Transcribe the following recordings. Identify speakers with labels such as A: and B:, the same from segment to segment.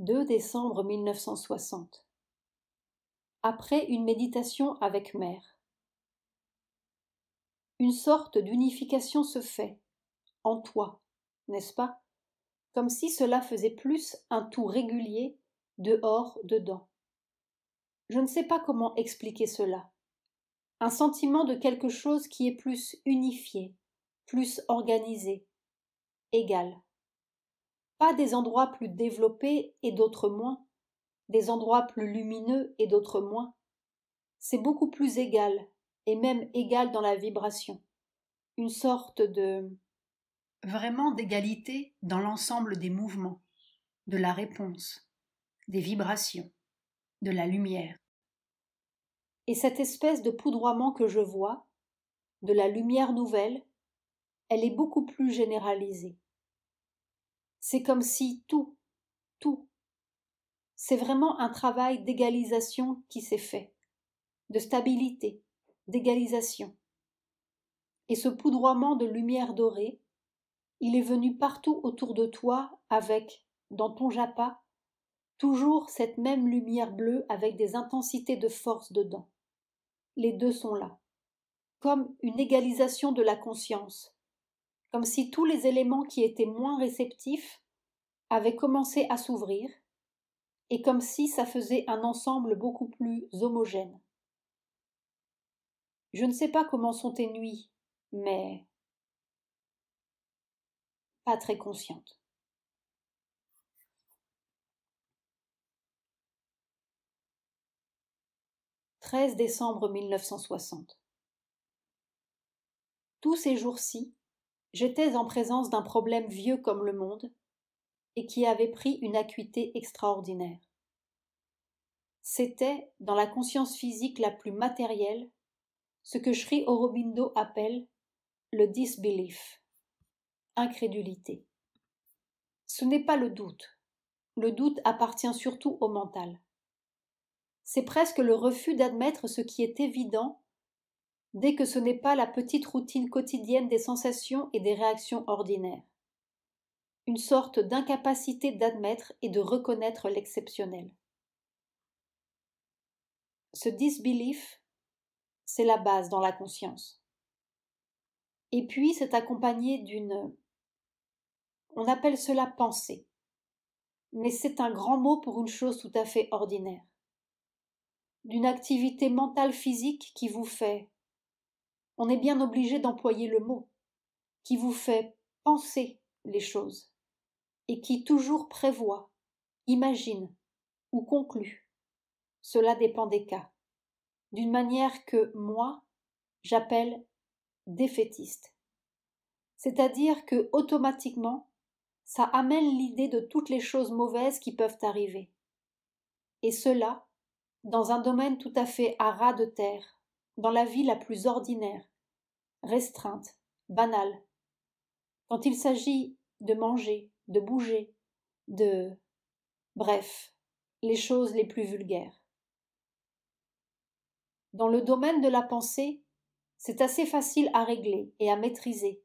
A: 2 décembre 1960. Après une méditation avec mère. Une sorte d'unification se fait, en toi, n'est-ce pas Comme si cela faisait plus un tout régulier, dehors, dedans. Je ne sais pas comment expliquer cela. Un sentiment de quelque chose qui est plus unifié, plus organisé, égal pas des endroits plus développés et d'autres moins, des endroits plus lumineux et d'autres moins. C'est beaucoup plus égal, et même égal dans la vibration. Une sorte de vraiment d'égalité dans l'ensemble des mouvements, de la réponse, des vibrations, de la lumière. Et cette espèce de poudroiement que je vois, de la lumière nouvelle, elle est beaucoup plus généralisée. C'est comme si tout, tout, c'est vraiment un travail d'égalisation qui s'est fait, de stabilité, d'égalisation. Et ce poudroiement de lumière dorée, il est venu partout autour de toi avec, dans ton japa, toujours cette même lumière bleue avec des intensités de force dedans. Les deux sont là, comme une égalisation de la conscience, comme si tous les éléments qui étaient moins réceptifs avaient commencé à s'ouvrir, et comme si ça faisait un ensemble beaucoup plus homogène. Je ne sais pas comment sont tes nuits, mais pas très consciente. « 13 décembre 1960. Tous ces jours-ci, J'étais en présence d'un problème vieux comme le monde et qui avait pris une acuité extraordinaire. C'était, dans la conscience physique la plus matérielle, ce que Sri Aurobindo appelle le disbelief, incrédulité. Ce n'est pas le doute. Le doute appartient surtout au mental. C'est presque le refus d'admettre ce qui est évident dès que ce n'est pas la petite routine quotidienne des sensations et des réactions ordinaires. Une sorte d'incapacité d'admettre et de reconnaître l'exceptionnel. Ce disbelief, c'est la base dans la conscience. Et puis, c'est accompagné d'une. On appelle cela pensée. Mais c'est un grand mot pour une chose tout à fait ordinaire. D'une activité mentale physique qui vous fait on est bien obligé d'employer le mot, qui vous fait penser les choses, et qui toujours prévoit, imagine ou conclut. Cela dépend des cas, d'une manière que moi, j'appelle défaitiste. C'est-à-dire que automatiquement, ça amène l'idée de toutes les choses mauvaises qui peuvent arriver. Et cela, dans un domaine tout à fait à ras de terre, dans la vie la plus ordinaire, restreinte, banale. Quand il s'agit de manger, de bouger, de... bref, les choses les plus vulgaires. Dans le domaine de la pensée, c'est assez facile à régler et à maîtriser.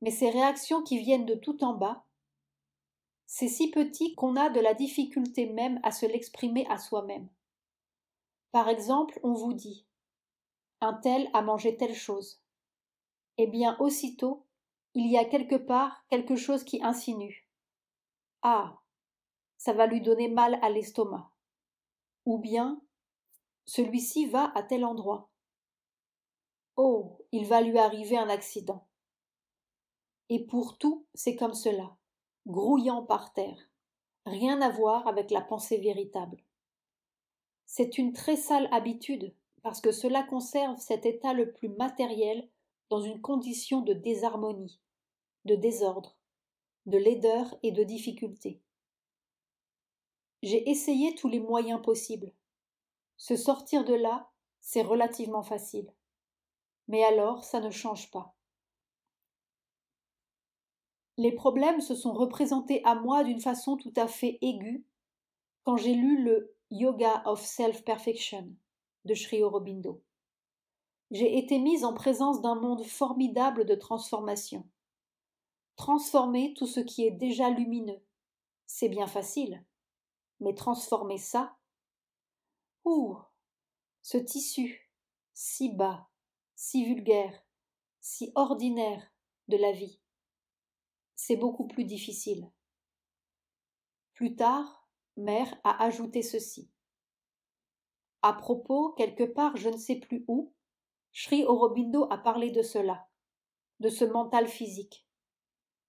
A: Mais ces réactions qui viennent de tout en bas, c'est si petit qu'on a de la difficulté même à se l'exprimer à soi-même. Par exemple, on vous dit un tel a mangé telle chose. Eh bien, aussitôt, il y a quelque part quelque chose qui insinue. Ah, ça va lui donner mal à l'estomac. Ou bien, celui-ci va à tel endroit. Oh, il va lui arriver un accident. Et pour tout, c'est comme cela, grouillant par terre, rien à voir avec la pensée véritable. C'est une très sale habitude, parce que cela conserve cet état le plus matériel dans une condition de désharmonie, de désordre, de laideur et de difficulté. J'ai essayé tous les moyens possibles. Se sortir de là, c'est relativement facile. Mais alors, ça ne change pas. Les problèmes se sont représentés à moi d'une façon tout à fait aiguë quand j'ai lu le Yoga of Self-Perfection de Sri Aurobindo. J'ai été mise en présence d'un monde formidable de transformation. Transformer tout ce qui est déjà lumineux, c'est bien facile. Mais transformer ça ou Ce tissu, si bas, si vulgaire, si ordinaire de la vie, c'est beaucoup plus difficile. Plus tard, Mère a ajouté ceci. À propos, quelque part, je ne sais plus où, Sri Aurobindo a parlé de cela, de ce mental physique.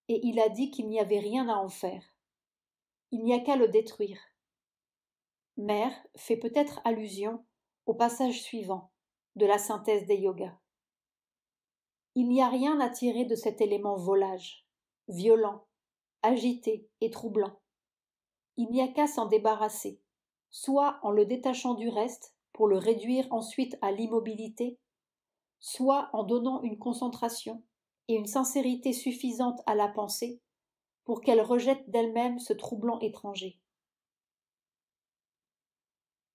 A: Et il a dit qu'il n'y avait rien à en faire. Il n'y a qu'à le détruire. Mère fait peut-être allusion au passage suivant de la synthèse des yogas. Il n'y a rien à tirer de cet élément volage, violent, agité et troublant. Il n'y a qu'à s'en débarrasser, soit en le détachant du reste pour le réduire ensuite à l'immobilité, soit en donnant une concentration et une sincérité suffisante à la pensée pour qu'elle rejette d'elle-même ce troublant étranger.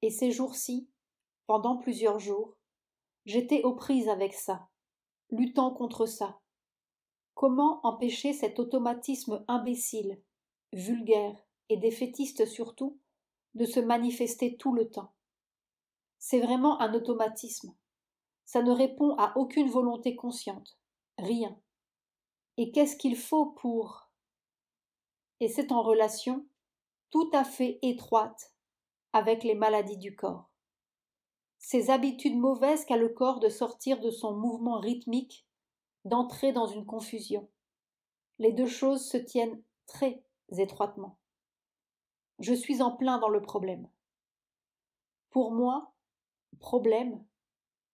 A: Et ces jours-ci, pendant plusieurs jours, j'étais aux prises avec ça, luttant contre ça. Comment empêcher cet automatisme imbécile, vulgaire et défaitiste surtout, de se manifester tout le temps. C'est vraiment un automatisme. Ça ne répond à aucune volonté consciente. Rien. Et qu'est-ce qu'il faut pour Et c'est en relation tout à fait étroite avec les maladies du corps. Ces habitudes mauvaises qu'a le corps de sortir de son mouvement rythmique, d'entrer dans une confusion. Les deux choses se tiennent très étroitement je suis en plein dans le problème. Pour moi, problème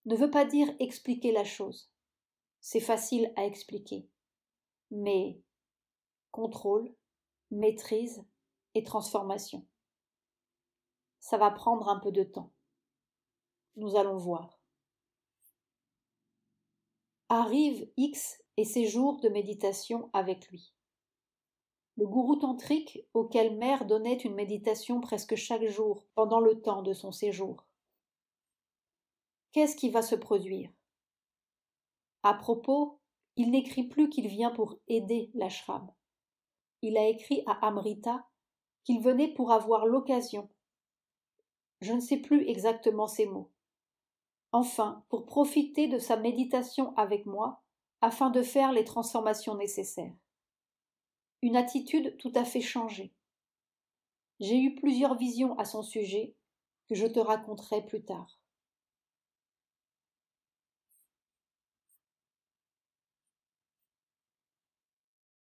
A: ne veut pas dire expliquer la chose. C'est facile à expliquer. Mais contrôle, maîtrise et transformation. Ça va prendre un peu de temps. Nous allons voir. Arrive X et ses jours de méditation avec lui le gourou tantrique auquel Mère donnait une méditation presque chaque jour pendant le temps de son séjour. Qu'est-ce qui va se produire À propos, il n'écrit plus qu'il vient pour aider l'ashram. Il a écrit à Amrita qu'il venait pour avoir l'occasion. Je ne sais plus exactement ces mots. Enfin, pour profiter de sa méditation avec moi, afin de faire les transformations nécessaires une attitude tout à fait changée. J'ai eu plusieurs visions à son sujet que je te raconterai plus tard.